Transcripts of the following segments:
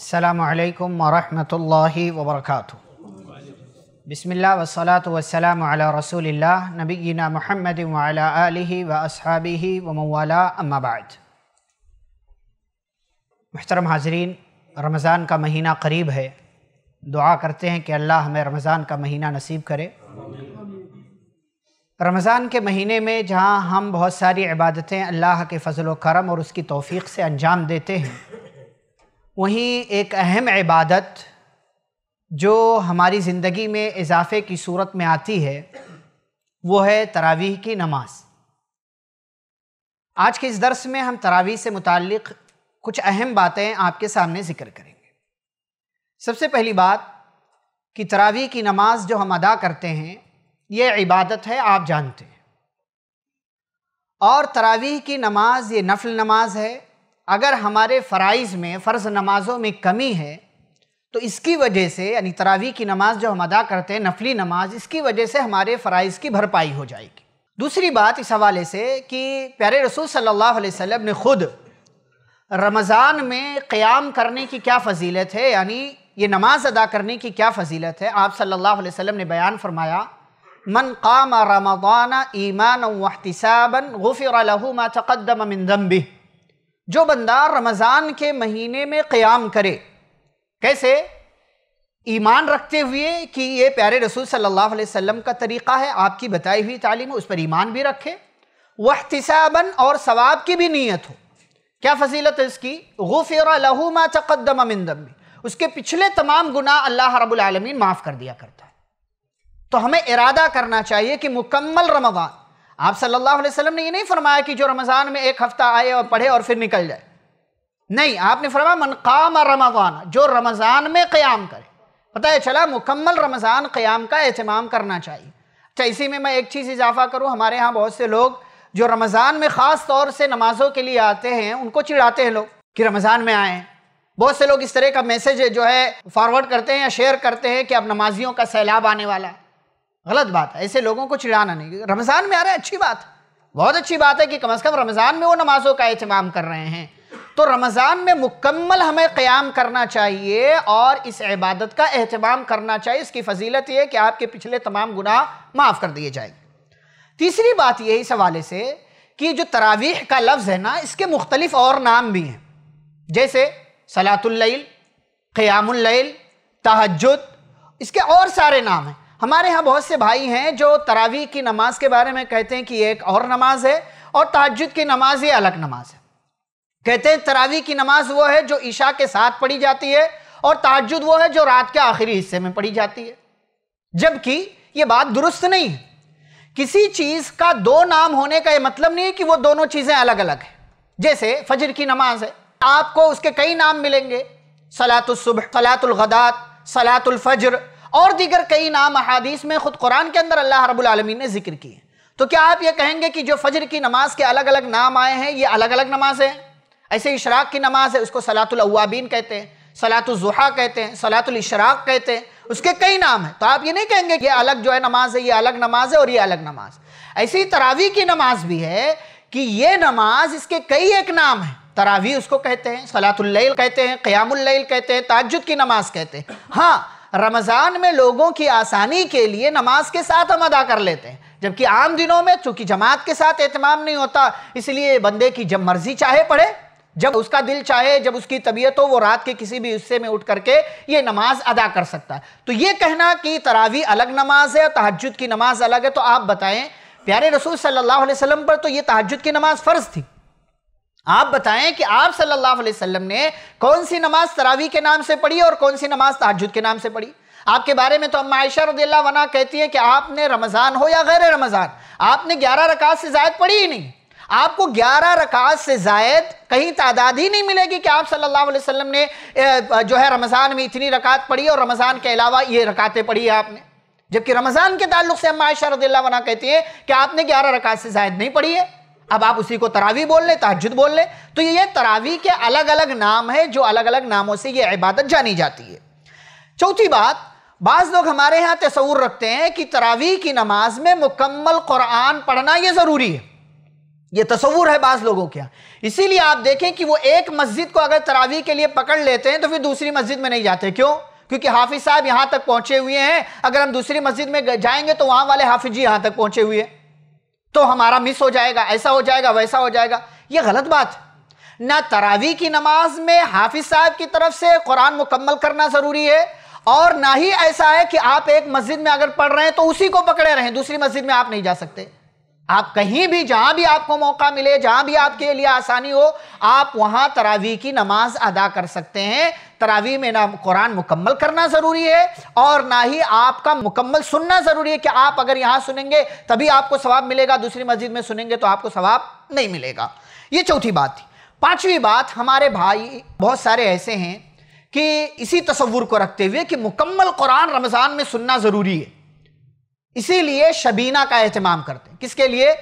अल्लाम वरहमल वबरक बसमिल्ल वसलात वसलाम रसूल नबीना महमद व असहाबी वमवाला अम्माबाद महतरम हाजरीन रमज़ान का महीना करीब है दुआ करते हैं कि अल्लाह हमें रमज़ान का महीना नसीब करे रमज़ान के महीने में जहाँ हम बहुत सारी इबादतें अल्लाह के फ़जल करम और उसकी तौफीक से अंजाम देते हैं वहीं एक अहम इबादत जो हमारी ज़िंदगी में इजाफे की सूरत में आती है वो है तरावीह की नमाज आज के इस दर्स में हम तरावीह से मुतक़ कुछ अहम बातें आपके सामने ज़िक्र करेंगे सबसे पहली बात कि तरावीह की नमाज जो हम अदा करते हैं ये इबादत है आप जानते हैं और तरावीह की नमाज ये नफल नमाज है अगर हमारे फ़राइज़ में फ़र्ज़ नमाज़ों में कमी है तो इसकी वजह से यानी तरावी की नमाज़ जो हम अदा करते हैं नफली नमाज इसकी वजह से हमारे फ़राइज़ की भरपाई हो जाएगी दूसरी बात इस हवाले से कि प्यारे रसूल सल्लल्लाहु अलैहि वसल्लम ने ख़ुद रमज़ान में क़्याम करने की क्या फ़जीलत है यानी ये नमाज़ अदा करने की क्या फ़जीलत है आप सल्लल्लाहु अलैहि वसल्लम ने बयान फरमाया मन काम रमदाना ईमान वहतिसाबन गफ़िर लहू मा तक़दम मिन जो बंदा रमज़ान के महीने में क़याम करे कैसे ईमान रखते हुए कि ये प्यारे रसूल सल्लल्लाहु अलैहि वसल्लम का तरीक़ा है आपकी बताई हुई तालीम उस पर ईमान भी रखे वहतिसाबन और सवाब की भी नीयत हो क्या फजीलत है इसकी गुफर लहूमा तकदम मिंदम्बी उसके पिछले तमाम गुना अल्लाह रबालमीन माफ़ कर दिया करता है तो हमें इरादा करना चाहिए कि मुकम्मल रमज़ान आप सल्लल्लाहु अलैहि वसल्लम ने ये नहीं फरमाया कि जो रमज़ान में एक हफ़्ता आए और पढ़े और फिर निकल जाए नहीं आपने फरमाया मनकाम रमज़ान जो रमज़ान में क़्याम करे पता है चला मुकम्मल रमज़ान क़्याम का अहतमाम करना चाहिए अच्छा इसी में मैं एक चीज़ इजाफ़ा करूँ हमारे यहाँ बहुत से लोग जो रमज़ान में ख़ास तौर से नमाज़ों के लिए आते हैं उनको चिढ़ाते हैं लोग कि रमज़ान में आए बहुत से लोग इस तरह का मैसेज जो है फॉरवर्ड करते हैं या शेयर करते हैं कि अब नमाजियों का सैलाब आने वाला है गलत बात है ऐसे लोगों को चिड़ाना नहीं रमज़ान में आ रहा है अच्छी बात बहुत अच्छी बात है कि कम अज़ कम रमज़ान में वो नमाज़ों का अहतमाम कर रहे हैं तो रमज़ान में मुकम्मल हमें क़्याम करना चाहिए और इस इबादत का अहतमाम करना चाहिए इसकी फजीलत यह है कि आपके पिछले तमाम गुनाह माफ़ कर दिए जाएंगे तीसरी बात यही इस हवाले से कि जो तरावीह का लफ्ज़ है ना इसके मुख्तलिफ और नाम भी हैं जैसे सलातुल्लैल क़यामुल्लैल तहजद इसके और सारे नाम हैं हमारे यहाँ बहुत से भाई हैं जो तरावी की नमाज के बारे में कहते हैं कि एक और नमाज है और ताजुद की नमाज ये अलग नमाज है कहते हैं तरावी की नमाज वो है जो ईशा के साथ पढ़ी जाती है और ताजुद वो है जो रात के आखिरी हिस्से में पढ़ी जाती है जबकि ये बात दुरुस्त नहीं है किसी चीज़ का दो नाम होने का यह मतलब नहीं है कि वो दोनों चीज़ें अलग अलग है जैसे फजर की नमाज है आपको उसके कई नाम मिलेंगे सलातुल सुबह सलातुल गदात सलातुल फजर और दीगर कई नाम अहादीस में ख़ुद कुरान के अंदर अल्लाह रबालमी ने जिक्र किए तो क्या आप ये कहेंगे कि जो फजर की नमाज के अलग अलग नाम आए हैं ये अलग अलग नमाज है ऐसे इशराक की नमाज है उसको सलातुलवाबीन कहते हैं सलातुलजुहा कहते हैं सलातुलशराक कहते हैं उसके कई नाम हैं तो आप ये नहीं कहेंगे ये अलग जो है नमाज है ये अलग नमाज है और ये अलग नमाज ऐसी तरावी की नमाज भी है कि ये नमाज इसके कई एक नाम है तरावी उसको कहते हैं सलातुल्लैल कहते हैं क्यामुल्लैल कहते हैं ताजुद की नमाज कहते हैं हाँ रमज़ान में लोगों की आसानी के लिए नमाज के साथ हम अदा कर लेते हैं जबकि आम दिनों में चूंकि जमात के साथ एहतमाम नहीं होता इसलिए बंदे की जब मर्जी चाहे पढ़े जब उसका दिल चाहे जब उसकी तबीयत हो वो रात के किसी भी हिस्से में उठ करके ये नमाज अदा कर सकता है तो ये कहना कि तरावी अलग नमाज है तहजद की नमाज अलग है तो आप बताएं प्यारे रसूल सल्लल्लाहु अलैहि वसल्लम पर तो ये तहजद की नमाज फ़र्ज थी आप बताएं कि आप सल्लल्लाहु अलैहि वसल्लम ने कौन सी नमाज तरावी के नाम से पढ़ी और कौन सी नमाज ताजुद के नाम से पढ़ी आपके बारे में तो अम्मा आयशा रदील्ला वना कहती हैं कि आपने रमज़ान हो या गैर रमज़ान आपने ग्यारह रकात से ज़ायद पढ़ी ही नहीं आपको 11 रकात से ज़ायद कहीं तादाद ही नहीं मिलेगी कि आप सल्लल्लाहु अलैहि वसल्लम ने जो है रमज़ान में इतनी रकात पढ़ी और रमज़ान के अलावा ये रकातें पढ़ी है आपने जबकि रमज़ान के ताल्लुक से अम्मा आयशा रदील्ला वना कहती हैं कि आपने ग्यारह रकात से ज़ायद नहीं पढ़ी है अब आप उसी को तरावी बोल लें तहजद बोल लें तो ये तरावी के अलग अलग नाम है जो अलग अलग नामों से ये इबादत जानी जाती है चौथी बात बाज़ लोग हमारे यहाँ तस्वूर रखते हैं कि तरावी की नमाज में मुकम्मल कुरान पढ़ना ये ज़रूरी है ये तस्वूर है बाज़ लोगों के इसीलिए आप देखें कि वो एक मस्जिद को अगर तरावी के लिए पकड़ लेते हैं तो फिर दूसरी मस्जिद में नहीं जाते क्यों क्योंकि हाफिज़ साहब यहाँ तक पहुँचे हुए हैं अगर हम दूसरी मस्जिद में जाएंगे तो वहाँ वाले हाफिज जी यहाँ तक पहुँचे हुए हैं तो हमारा मिस हो जाएगा ऐसा हो जाएगा वैसा हो जाएगा यह गलत बात है ना तरावी की नमाज में हाफिज साहब की तरफ से कुरान मुकम्मल करना ज़रूरी है और ना ही ऐसा है कि आप एक मस्जिद में अगर पढ़ रहे हैं तो उसी को पकड़े रहें दूसरी मस्जिद में आप नहीं जा सकते आप कहीं भी जहां भी आपको मौका मिले जहां भी आपके लिए आसानी हो आप वहां तरावी की नमाज अदा कर सकते हैं तरावी में ना कुरान मुकम्मल करना ज़रूरी है और ना ही आपका मुकम्मल सुनना ज़रूरी है कि आप अगर यहाँ सुनेंगे तभी आपको सवाब मिलेगा दूसरी मस्जिद में सुनेंगे तो आपको सवाब नहीं मिलेगा ये चौथी बात थी पाँचवीं बात हमारे भाई बहुत सारे ऐसे हैं कि इसी तस्वुर को रखते हुए कि मुकम्मल कुरान रमज़ान में सुनना ज़रूरी है इसीलिए शबीना का अहतमाम करते हैं किसके लिए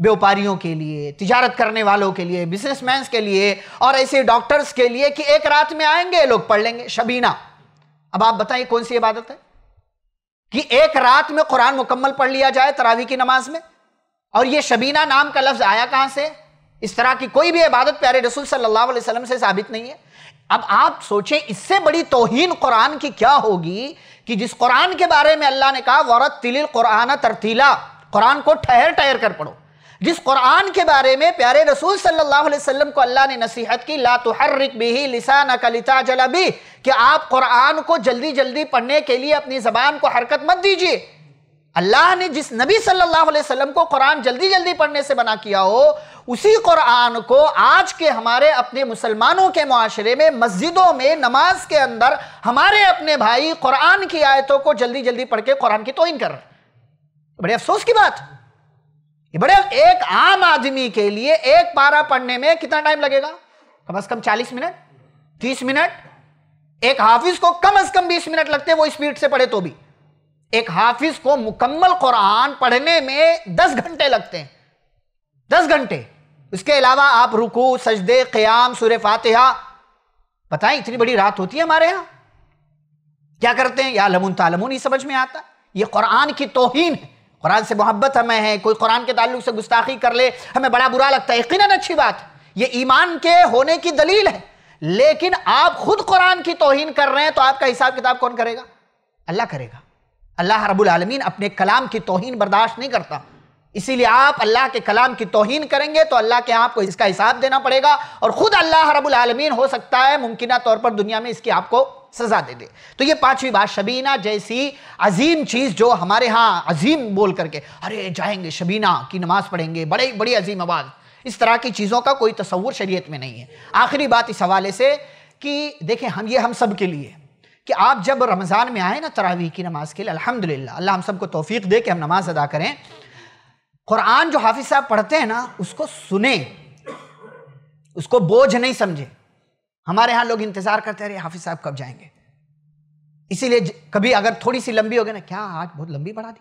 व्यापारियों के लिए तिजारत करने वालों के लिए बिजनेसमैन के लिए और ऐसे डॉक्टर्स के लिए कि एक रात में आएंगे लोग पढ़ लेंगे शबीना अब आप बताइए कौन सी इबादत है कि एक रात में कुरान मुकम्मल पढ़ लिया जाए तरावी की नमाज में और ये शबीना नाम का लफ्ज आया कहां से इस तरह की कोई भी इबादत प्यारे रसूल सल्लल्लाहु अलैहि वसल्लम से साबित नहीं है अब आप सोचें इससे बड़ी तोहीन कुरान की क्या होगी कि जिस कुरान के बारे में अल्लाह ने कहा वरत तिलिल कुरान तरतीला कुरान को ठहर ठहर कर पढ़ो जिस कुरान के बारे में प्यारे रसूल सल्लल्लाहु अलैहि वसल्लम को अल्लाह ने नसीहत की ला तुहर्रिक बिही लिसान कलिता भी कि आप कुरान को जल्दी जल्दी पढ़ने के लिए अपनी ज़बान को हरकत मत दीजिए अल्लाह ने जिस नबी सल्लल्लाहु अलैहि वसल्लम को कुरान जल्दी जल्दी पढ़ने से मना किया हो उसी कुरान को आज के हमारे अपने मुसलमानों के माशरे में मस्जिदों में नमाज के अंदर हमारे अपने भाई कुरान की आयतों को जल्दी जल्दी पढ़ के कुरान की तोहिन कर बड़े अफसोस की बात बड़े एक आम आदमी के लिए एक पारा पढ़ने में कितना टाइम लगेगा कम अज कम चालीस मिनट तीस मिनट एक हाफिज को कम अज कम बीस मिनट लगते हैं वो स्पीड से पढ़े तो भी एक हाफिज को मुकम्मल कुरान पढ़ने में दस घंटे लगते हैं दस घंटे इसके अलावा आप रुकू सजदे क्याम सुर फातिहा बताएं इतनी बड़ी रात होती है हमारे यहां क्या करते हैं या लमुन तालमुन ही समझ में आता ये कुरान की तोहन है कुरान से मोहब्बत हमें है कोई कुरान के ताल्लुक से गुस्ताखी कर ले हमें बड़ा बुरा लगता है यकीन अच्छी बात है ये ईमान के होने की दलील है लेकिन आप खुद कुरान की तोहन कर रहे हैं तो आपका हिसाब किताब कौन करेगा अल्लाह करेगा अल्लाह रबुल आलमीन अपने कलाम की तोहन बर्दाश्त नहीं करता इसीलिए आप अल्लाह के कलाम की तोहन करेंगे तो अल्लाह के आपको इसका हिसाब देना पड़ेगा और ख़ुद अल्लाह रबुल आलमीन हो सकता है मुमकिन तौर पर दुनिया में इसकी आपको सज़ा दे दे तो ये पांचवी बात शबीना जैसी अजीम चीज़ जो हमारे यहाँ अजीम बोल करके अरे जाएंगे शबीना की नमाज़ पढ़ेंगे बड़े बड़ी अजीम आवाज़ इस तरह की चीज़ों का कोई तस्वूर शरीयत में नहीं है आखिरी बात इस हवाले से कि देखें हम ये हम सब के लिए कि आप जब रमज़ान में आए ना तरावी की नमाज़ के लिए अलहमदिल्ला अल्लाह हम सबको तोफीक दे कि हम नमाज़ अदा करें कुरान जो हाफिज साहब पढ़ते हैं ना उसको सुने उसको बोझ नहीं समझे हमारे यहां लोग इंतज़ार करते रहे हाफिज साहब कब जाएंगे इसीलिए कभी अगर थोड़ी सी लंबी हो गई ना क्या आज बहुत लंबी पढ़ा दी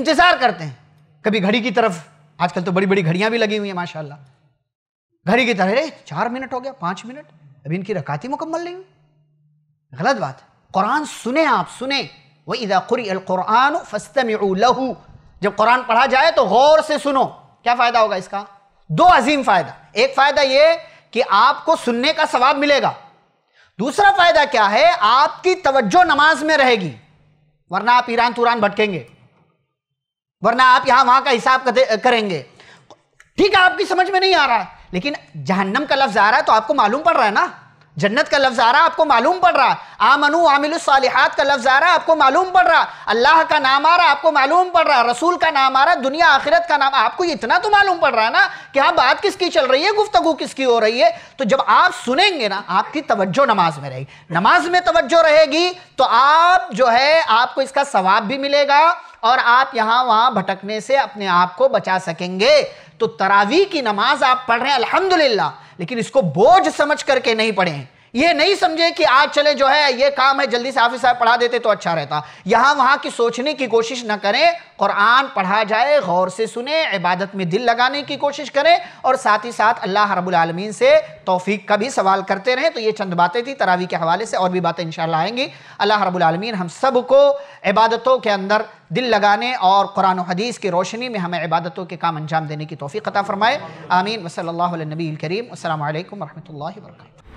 इंतज़ार करते हैं कभी घड़ी की तरफ आजकल तो बड़ी बड़ी घड़ियां भी लगी हुई हैं माशाल्लाह घड़ी की तरह अरे चार मिनट हो गया पांच मिनट अभी इनकी रकाती मुकम्मल नहीं हुई गलत बात कुरान सुने आप सुने वही कुरान फस्तम लहू जब कुरान पढ़ा जाए तो गौर से सुनो क्या फ़ायदा होगा इसका दो अजीम फ़ायदा एक फ़ायदा यह कि आपको सुनने का सवाब मिलेगा दूसरा फ़ायदा क्या है आपकी तवज्जो नमाज में रहेगी वरना आप ईरान तुरान भटकेंगे वरना आप यहां वहां का हिसाब करेंगे ठीक है आपकी समझ में नहीं आ रहा है लेकिन जहन्नम का लफ्ज़ आ रहा है तो आपको मालूम पड़ रहा है ना जन्नत का लफ्ज़ आ रहा आपको मालूम पड़ रहा आमनु आमिलसालिहात का लफ्ज़ आ रहा आपको मालूम पड़ रहा अल्लाह का नाम आ रहा आपको मालूम पड़ रहा रसूल का नाम आ रहा दुनिया आखिरत का नाम आपको इतना तो मालूम पड़ रहा है ना कि हाँ बात किसकी चल रही है गुफ्तगु किसकी हो रही है तो जब आप सुनेंगे ना आपकी तवज्जो नमाज में रहेगी नमाज में तवज्जो रहेगी तो आप जो है आपको इसका सवाब भी मिलेगा और आप यहाँ वहाँ भटकने से अपने आप को बचा सकेंगे तो तरावी की नमाज आप पढ़ रहे हैं अल्हम्दुलिल्लाह लेकिन इसको बोझ समझ करके नहीं पढ़ें ये नहीं समझे कि आज चले जो है ये काम है जल्दी से हाफिज साहब पढ़ा देते तो अच्छा रहता यहाँ वहाँ की सोचने की कोशिश ना करें कुरान पढ़ा जाए गौर से सुने इबादत में दिल लगाने की कोशिश करें और साथ ही साथ अल्लाह रबालमीन से तोफ़ीक का भी सवाल करते रहें तो ये चंद बातें थी तरावी के हवाले से और भी बातें इन आएंगी अल्लाह रबालमीन हम सबको इबादतों के अंदर दिल लगाने और कुरान हदीस की रोशनी में हमें इबादतों के काम अंजाम देने की तोफ़ी अता फ़रमाए आमीन वसल नबी करीम असल वरहमल वर्का